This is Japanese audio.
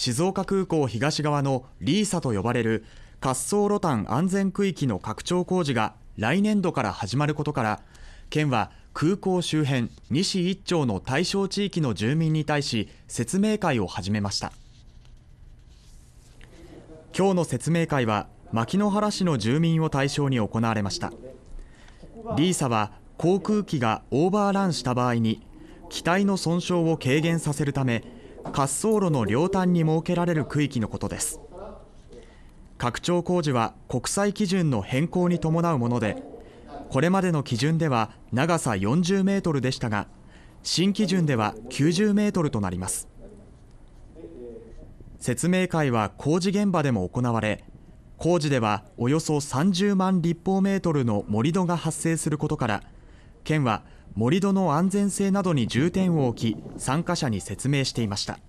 静岡空港東側のリーサと呼ばれる滑走路端安全区域の拡張工事が来年度から始まることから県は空港周辺西1丁の対象地域の住民に対し説明会を始めました今日の説明会は牧之原市の住民を対象に行われましたリーサは航空機がオーバーランした場合に機体の損傷を軽減させるため滑走路の両端に設けられる区域のことです拡張工事は国際基準の変更に伴うものでこれまでの基準では長さ40メートルでしたが新基準では90メートルとなります説明会は工事現場でも行われ工事ではおよそ30万立方メートルの盛り土が発生することから県は盛り土の安全性などに重点を置き参加者に説明していました。